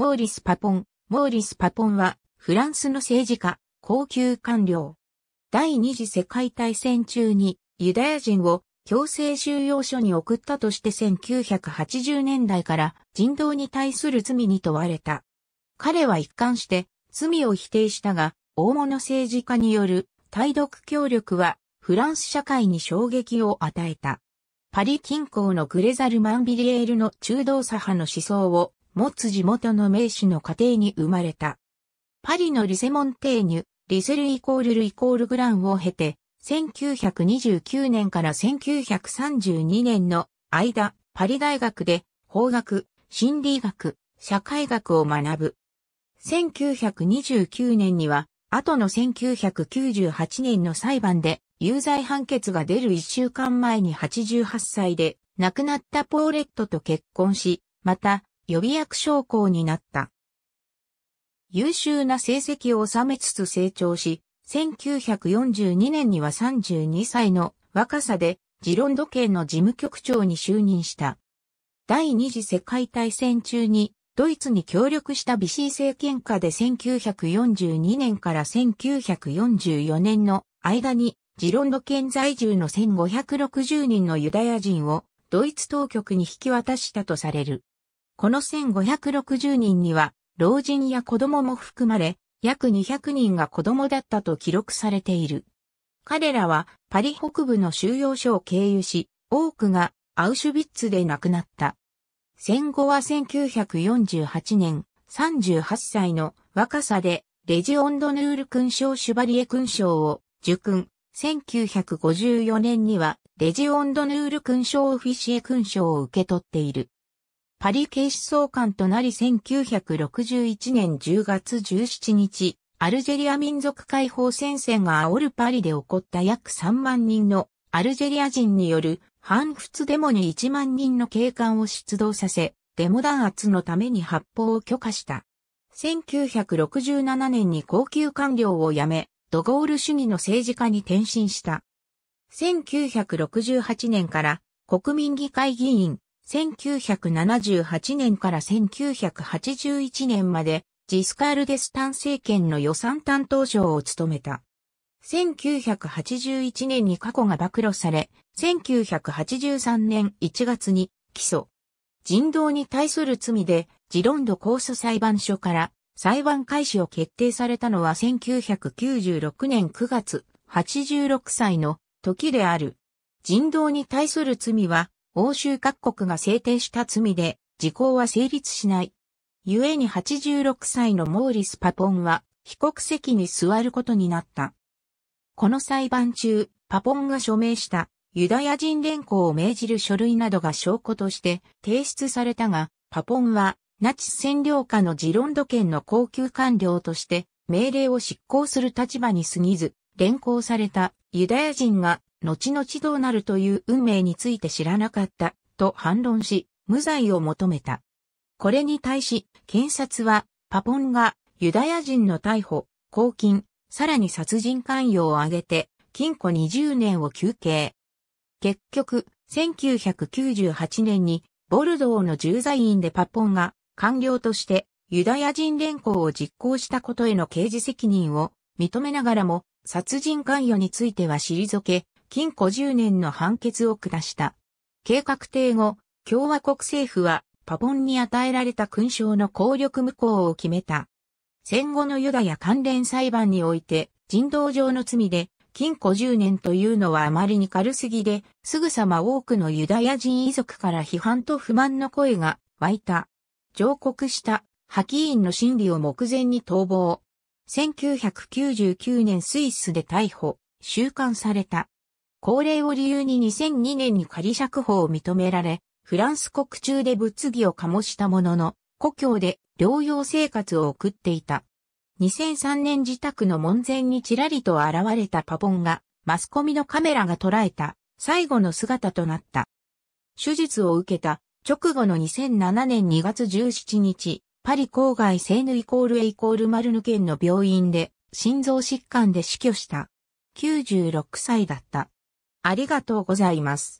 モーリス・パポン。モーリス・パポンは、フランスの政治家、高級官僚。第二次世界大戦中に、ユダヤ人を強制収容所に送ったとして1980年代から人道に対する罪に問われた。彼は一貫して罪を否定したが、大物政治家による対独協力はフランス社会に衝撃を与えた。パリ近郊のグレザル・マンビリエールの中道左派の思想を持つ地元の名士の家庭に生まれた。パリのリセモンテーニュ、リセルイコールルイコールグランを経て、1929年から1932年の間、パリ大学で法学、心理学、社会学を学ぶ。1929年には、後の1998年の裁判で有罪判決が出る1週間前に88歳で亡くなったポーレットと結婚し、また予備役将校になった。優秀な成績を収めつつ成長し、1942年には32歳の若さで、ジロンド県の事務局長に就任した。第二次世界大戦中に、ドイツに協力したビシー政権下で1942年から1944年の間に、ジロンド県在住の1560人のユダヤ人をドイツ当局に引き渡したとされる。この1560人には、老人や子供も含まれ、約200人が子供だったと記録されている。彼らはパリ北部の収容所を経由し、多くがアウシュビッツで亡くなった。戦後は1948年、38歳の若さでレジオンドヌール勲章シュバリエ勲章を受勲。1954年にはレジオンドヌール勲章オフィシエ勲章を受け取っている。パリ警視総監となり1961年10月17日、アルジェリア民族解放戦線が煽るパリで起こった約3万人のアルジェリア人による反仏デモに1万人の警官を出動させ、デモ弾圧のために発砲を許可した。1967年に高級官僚を辞め、ドゴール主義の政治家に転身した。1968年から国民議会議員、1978年から1981年までジスカール・デスタン政権の予算担当省を務めた。1981年に過去が暴露され、1983年1月に起訴。人道に対する罪で、ジロンド控訴裁判所から裁判開始を決定されたのは1996年9月86歳の時である。人道に対する罪は欧州各国が制定した罪で、時効は成立しない。故に86歳のモーリス・パポンは、被告席に座ることになった。この裁判中、パポンが署名したユダヤ人連行を命じる書類などが証拠として提出されたが、パポンはナチス占領下のジロンド県の高級官僚として命令を執行する立場に過ぎず、連行されたユダヤ人が後々どうなるという運命について知らなかった、と反論し、無罪を求めた。これに対し、検察は、パポンがユダヤ人の逮捕、拘禁、さらに殺人関与を挙げて、禁錮20年を求刑。結局、1998年に、ボルドーの重罪院でパポンが、官僚として、ユダヤ人連行を実行したことへの刑事責任を認めながらも、殺人関与については退け、禁錮10年の判決を下した。計画定後、共和国政府はパポンに与えられた勲章の効力無効を決めた。戦後のユダヤ関連裁判において人道上の罪で禁錮10年というのはあまりに軽すぎで、すぐさま多くのユダヤ人遺族から批判と不満の声が湧いた。上告した破棄員の審理を目前に逃亡。1999年スイスで逮捕、収監された。高齢を理由に2002年に仮釈放を認められ、フランス国中で物議を醸したものの、故郷で療養生活を送っていた。2003年自宅の門前にちらりと現れたパポンが、マスコミのカメラが捉えた最後の姿となった。手術を受けた直後の2007年2月17日、パリ郊外セーヌイコールエイコールマルヌ県の病院で心臓疾患で死去した。96歳だった。ありがとうございます。